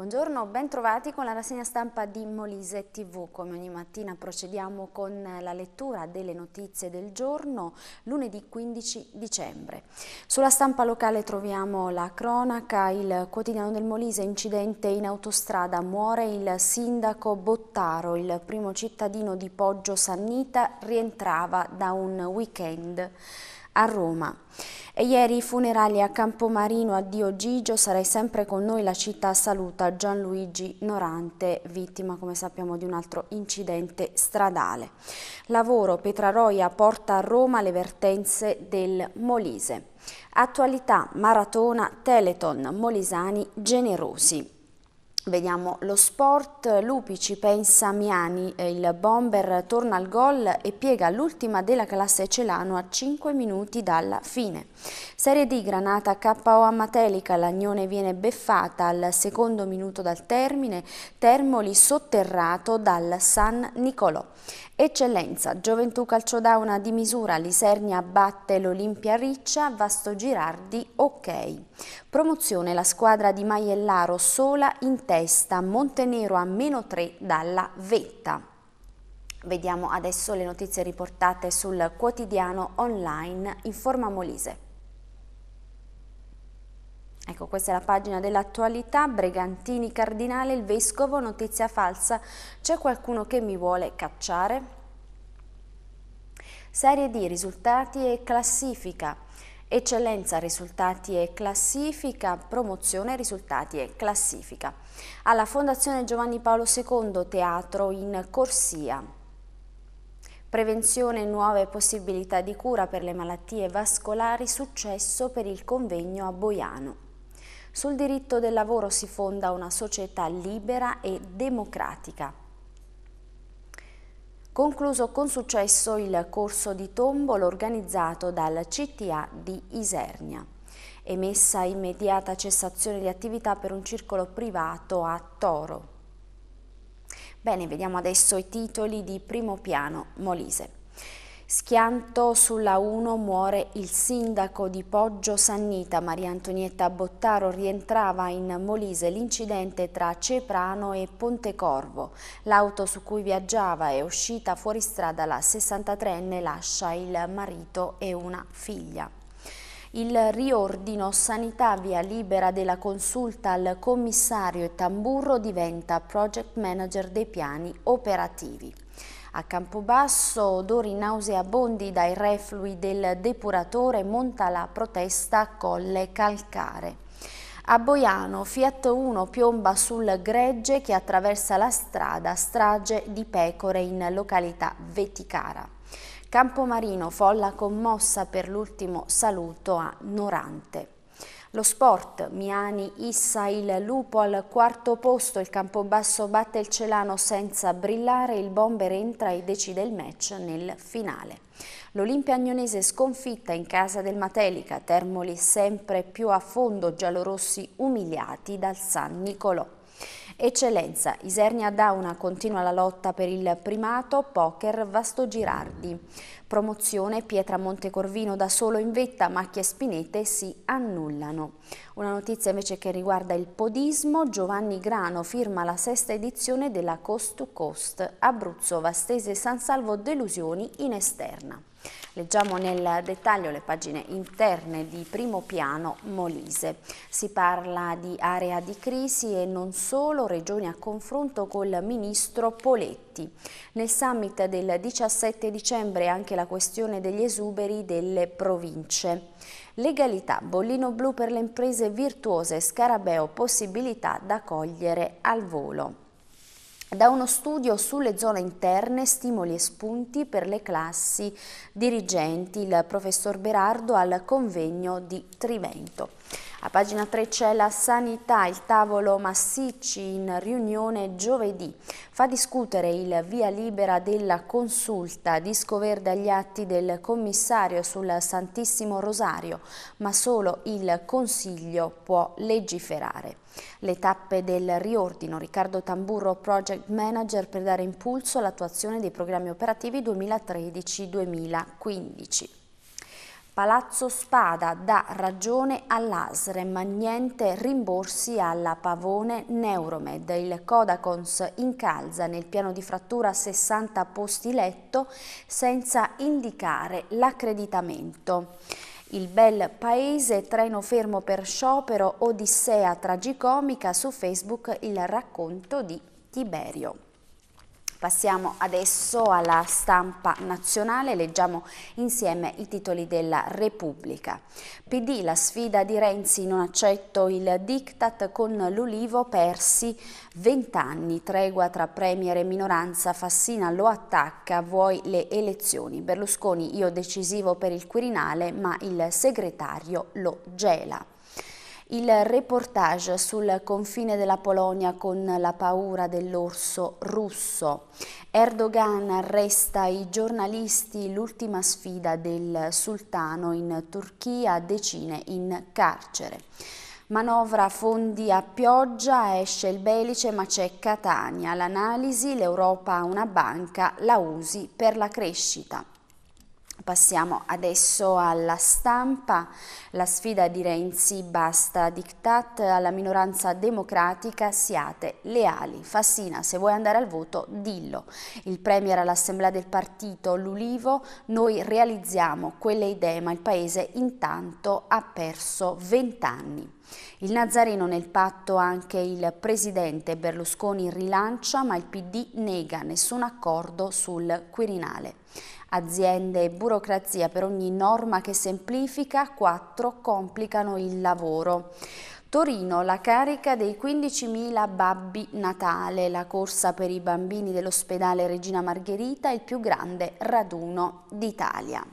Buongiorno, bentrovati con la rassegna stampa di Molise TV. Come ogni mattina procediamo con la lettura delle notizie del giorno, lunedì 15 dicembre. Sulla stampa locale troviamo la cronaca, il quotidiano del Molise, incidente in autostrada, muore il sindaco Bottaro, il primo cittadino di Poggio Sannita, rientrava da un weekend a Roma. E ieri i funerali a Campomarino, addio Gigio, sarai sempre con noi, la città saluta Gianluigi Norante, vittima come sappiamo di un altro incidente stradale. Lavoro, Petraroia porta a Roma le vertenze del Molise. Attualità, maratona, Teleton, Molisani generosi. Vediamo lo sport, Lupi ci pensa Miani, eh, il bomber torna al gol e piega l'ultima della classe Celano a 5 minuti dalla fine. Serie D Granata KO a Matelica, Lagnone viene beffata al secondo minuto dal termine, Termoli sotterrato dal San Nicolò. Eccellenza, Gioventù Calciodauna di misura, Lisernia batte l'Olimpia Riccia, Vasto Girardi ok. Promozione la squadra di Maiellaro sola in testa, Montenero a meno 3 dalla vetta. Vediamo adesso le notizie riportate sul quotidiano online in forma molise. Ecco, questa è la pagina dell'attualità, Bregantini Cardinale, il Vescovo, notizia falsa, c'è qualcuno che mi vuole cacciare? Serie di risultati e classifica. Eccellenza, risultati e classifica, promozione, risultati e classifica. Alla Fondazione Giovanni Paolo II, teatro in corsia. Prevenzione, nuove possibilità di cura per le malattie vascolari, successo per il convegno a Boiano. Sul diritto del lavoro si fonda una società libera e democratica concluso con successo il corso di tombolo organizzato dal CTA di Isernia. Emessa immediata cessazione di attività per un circolo privato a Toro. Bene, vediamo adesso i titoli di primo piano Molise. Schianto sulla 1 muore il sindaco di Poggio Sannita. Maria Antonietta Bottaro rientrava in Molise l'incidente tra Ceprano e Pontecorvo. L'auto su cui viaggiava è uscita fuori strada la 63enne lascia il marito e una figlia il riordino sanità via libera della consulta al commissario e Tamburro diventa project manager dei piani operativi. A Campobasso odori nauseabondi dai reflui del depuratore monta la protesta Colle Calcare. A Boiano Fiat 1 piomba sul gregge che attraversa la strada, strage di pecore in località Veticara. Campomarino, folla commossa per l'ultimo saluto a Norante. Lo sport, Miani issa il lupo al quarto posto, il Campobasso batte il Celano senza brillare, il bomber entra e decide il match nel finale. L'Olimpia Agnonese sconfitta in casa del Matelica, Termoli sempre più a fondo, giallorossi umiliati dal San Nicolò. Eccellenza, Isernia dà una continua la lotta per il primato, poker Vasto Girardi. Promozione Pietra Montecorvino da solo in vetta, macchie Spinete si annullano. Una notizia invece che riguarda il podismo, Giovanni Grano firma la sesta edizione della Coast to Coast. Abruzzo, Vastese e San Salvo delusioni in esterna. Leggiamo nel dettaglio le pagine interne di primo piano Molise. Si parla di area di crisi e non solo, regioni a confronto col ministro Poletti. Nel summit del 17 dicembre anche la questione degli esuberi delle province. Legalità, bollino blu per le imprese virtuose, scarabeo, possibilità da cogliere al volo da uno studio sulle zone interne, stimoli e spunti per le classi dirigenti, il professor Berardo al convegno di Trivento. A pagina 3 c'è la sanità, il tavolo Massicci in riunione giovedì. Fa discutere il via libera della consulta, disco verde agli atti del commissario sul Santissimo Rosario, ma solo il Consiglio può legiferare. Le tappe del riordino, Riccardo Tamburro, project manager per dare impulso all'attuazione dei programmi operativi 2013-2015. Palazzo Spada dà ragione all'ASREM, niente rimborsi alla Pavone Neuromed. Il Codacons incalza nel piano di frattura 60 posti letto senza indicare l'accreditamento. Il bel paese, treno fermo per sciopero, odissea tragicomica, su Facebook il racconto di Tiberio. Passiamo adesso alla stampa nazionale, leggiamo insieme i titoli della Repubblica. PD, la sfida di Renzi, non accetto il diktat con l'Ulivo, persi 20 anni, tregua tra premier e minoranza, Fassina lo attacca, vuoi le elezioni. Berlusconi, io decisivo per il Quirinale, ma il segretario lo gela. Il reportage sul confine della Polonia con la paura dell'orso russo. Erdogan arresta i giornalisti, l'ultima sfida del sultano in Turchia, decine in carcere. Manovra fondi a pioggia, esce il Belice ma c'è Catania. L'analisi, l'Europa ha una banca, la usi per la crescita. Passiamo adesso alla stampa. La sfida di Renzi basta diktat alla minoranza democratica siate leali. Fassina, se vuoi andare al voto, dillo. Il premier all'assemblea del partito L'Ulivo, noi realizziamo quelle idee, ma il paese intanto ha perso vent'anni. Il Nazareno nel patto anche il presidente Berlusconi rilancia, ma il PD nega nessun accordo sul Quirinale. Aziende e burocrazia per ogni norma che semplifica, quattro complicano il lavoro. Torino, la carica dei 15.000 babbi Natale, la corsa per i bambini dell'ospedale Regina Margherita, il più grande raduno d'Italia.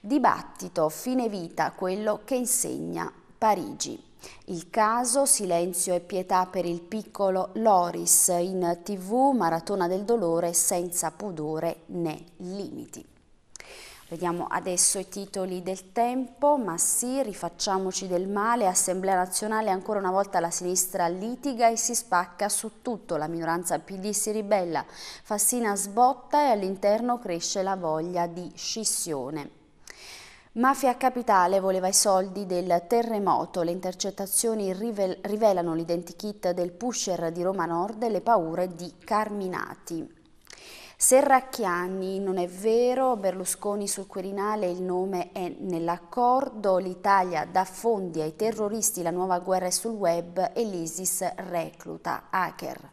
Dibattito, fine vita, quello che insegna Parigi. Il caso Silenzio e pietà per il piccolo Loris in tv, maratona del dolore senza pudore né limiti. Vediamo adesso i titoli del tempo, ma sì, rifacciamoci del male, Assemblea Nazionale ancora una volta la sinistra litiga e si spacca su tutto, la minoranza PD si ribella, Fassina sbotta e all'interno cresce la voglia di scissione. Mafia Capitale voleva i soldi del terremoto, le intercettazioni rivelano l'identikit del pusher di Roma Nord e le paure di Carminati. Serracchiani, non è vero, Berlusconi sul Quirinale, il nome è nell'accordo, l'Italia dà fondi ai terroristi, la nuova guerra è sul web e l'ISIS recluta hacker.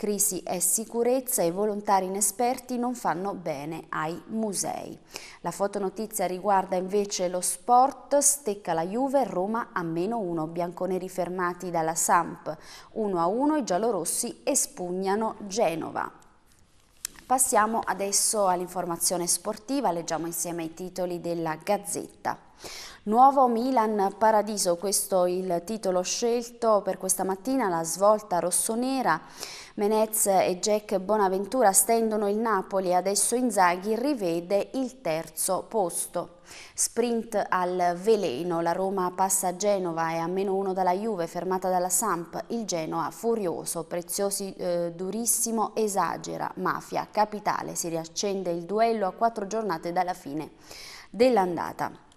Crisi e sicurezza e volontari inesperti non fanno bene ai musei. La fotonotizia riguarda invece lo sport, stecca la Juve, Roma a meno 1, bianconeri fermati dalla Samp, 1 a 1 i giallorossi espugnano Genova. Passiamo adesso all'informazione sportiva, leggiamo insieme i titoli della Gazzetta. Nuovo Milan Paradiso, questo è il titolo scelto per questa mattina, la svolta rossonera Menez e Jack Bonaventura stendono il Napoli, adesso Inzaghi rivede il terzo posto. Sprint al veleno, la Roma passa a Genova e a meno uno dalla Juve, fermata dalla Samp, il Genoa furioso, preziosi eh, durissimo, esagera, mafia, capitale, si riaccende il duello a quattro giornate dalla fine dell'andata.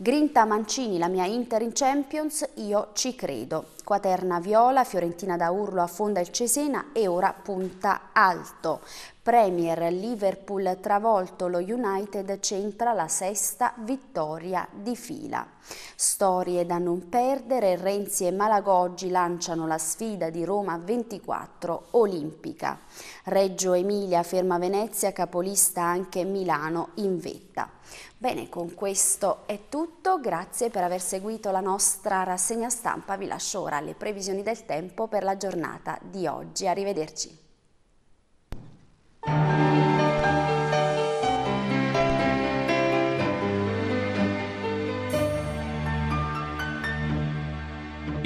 Grinta Mancini, la mia Inter in Champions, io ci credo. Quaterna Viola, Fiorentina da Urlo affonda il Cesena e ora punta alto. Premier Liverpool travolto lo United centra la sesta vittoria di fila. Storie da non perdere, Renzi e Malagoggi lanciano la sfida di Roma 24 olimpica. Reggio Emilia ferma Venezia, capolista anche Milano in vetta. Bene, con questo è tutto, grazie per aver seguito la nostra rassegna stampa, vi lascio ora le previsioni del tempo per la giornata di oggi, arrivederci.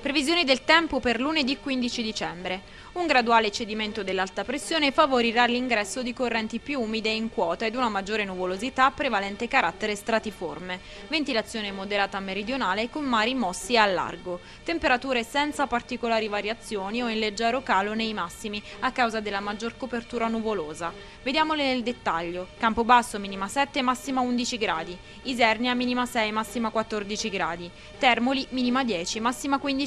Previsioni del tempo per lunedì 15 dicembre. Un graduale cedimento dell'alta pressione favorirà l'ingresso di correnti più umide in quota ed una maggiore nuvolosità a prevalente carattere stratiforme. Ventilazione moderata meridionale con mari mossi a largo. Temperature senza particolari variazioni o in leggero calo nei massimi a causa della maggior copertura nuvolosa. Vediamole nel dettaglio. Campo basso minima 7, massima 11 gradi. Isernia minima 6, massima 14 gradi. Termoli minima 10, massima 15 gradi.